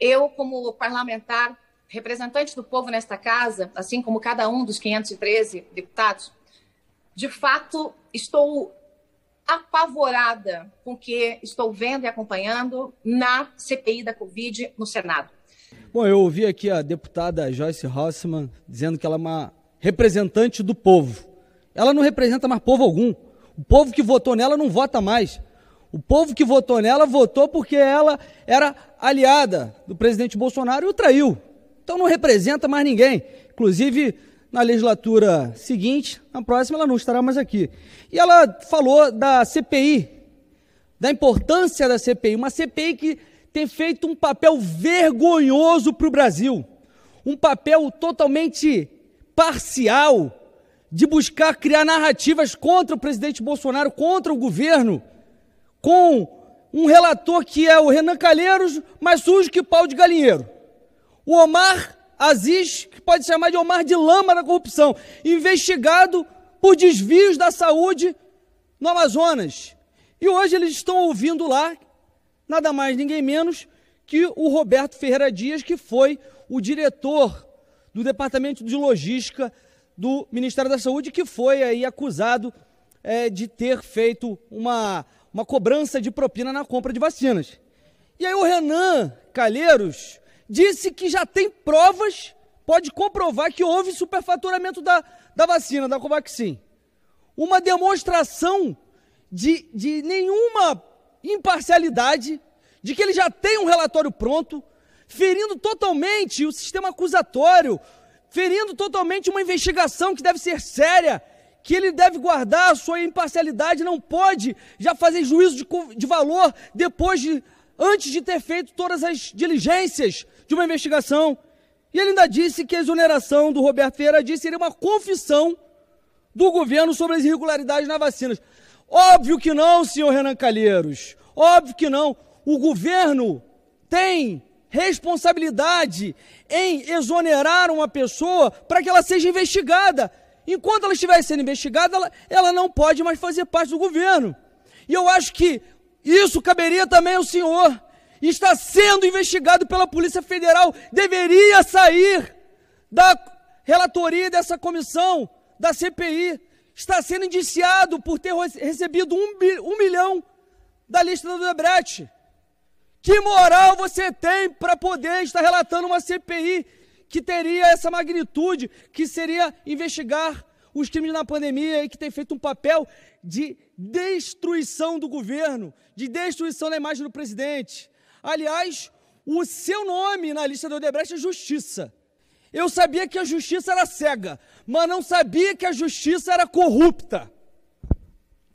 Eu, como parlamentar, representante do povo nesta casa, assim como cada um dos 513 deputados, de fato estou apavorada com o que estou vendo e acompanhando na CPI da Covid no Senado. Bom, eu ouvi aqui a deputada Joyce Rossman dizendo que ela é uma representante do povo. Ela não representa mais povo algum. O povo que votou nela não vota mais. O povo que votou nela votou porque ela era aliada do presidente Bolsonaro e o traiu. Então não representa mais ninguém. Inclusive, na legislatura seguinte, na próxima, ela não estará mais aqui. E ela falou da CPI, da importância da CPI, uma CPI que tem feito um papel vergonhoso para o Brasil, um papel totalmente parcial de buscar criar narrativas contra o presidente Bolsonaro, contra o governo com um relator que é o Renan Calheiros, mais sujo que pau de galinheiro. O Omar Aziz, que pode chamar de Omar de lama da corrupção, investigado por desvios da saúde no Amazonas. E hoje eles estão ouvindo lá, nada mais, ninguém menos, que o Roberto Ferreira Dias, que foi o diretor do Departamento de Logística do Ministério da Saúde, que foi aí acusado é, de ter feito uma uma cobrança de propina na compra de vacinas. E aí o Renan Calheiros disse que já tem provas, pode comprovar que houve superfaturamento da, da vacina, da Covaxin. Uma demonstração de, de nenhuma imparcialidade, de que ele já tem um relatório pronto, ferindo totalmente o sistema acusatório, ferindo totalmente uma investigação que deve ser séria que ele deve guardar a sua imparcialidade, não pode já fazer juízo de, de valor depois de, antes de ter feito todas as diligências de uma investigação. E ele ainda disse que a exoneração do Roberto Ferreira disse seria uma confissão do governo sobre as irregularidades nas vacinas. Óbvio que não, senhor Renan Calheiros. Óbvio que não. O governo tem responsabilidade em exonerar uma pessoa para que ela seja investigada. Enquanto ela estiver sendo investigada, ela, ela não pode mais fazer parte do governo. E eu acho que isso caberia também ao senhor. Está sendo investigado pela Polícia Federal, deveria sair da relatoria dessa comissão, da CPI. Está sendo indiciado por ter recebido um, um milhão da lista do Debrecht. Que moral você tem para poder estar relatando uma CPI que teria essa magnitude, que seria investigar os crimes na pandemia e que tem feito um papel de destruição do governo, de destruição da imagem do presidente. Aliás, o seu nome na lista do Odebrecht é Justiça. Eu sabia que a justiça era cega, mas não sabia que a justiça era corrupta.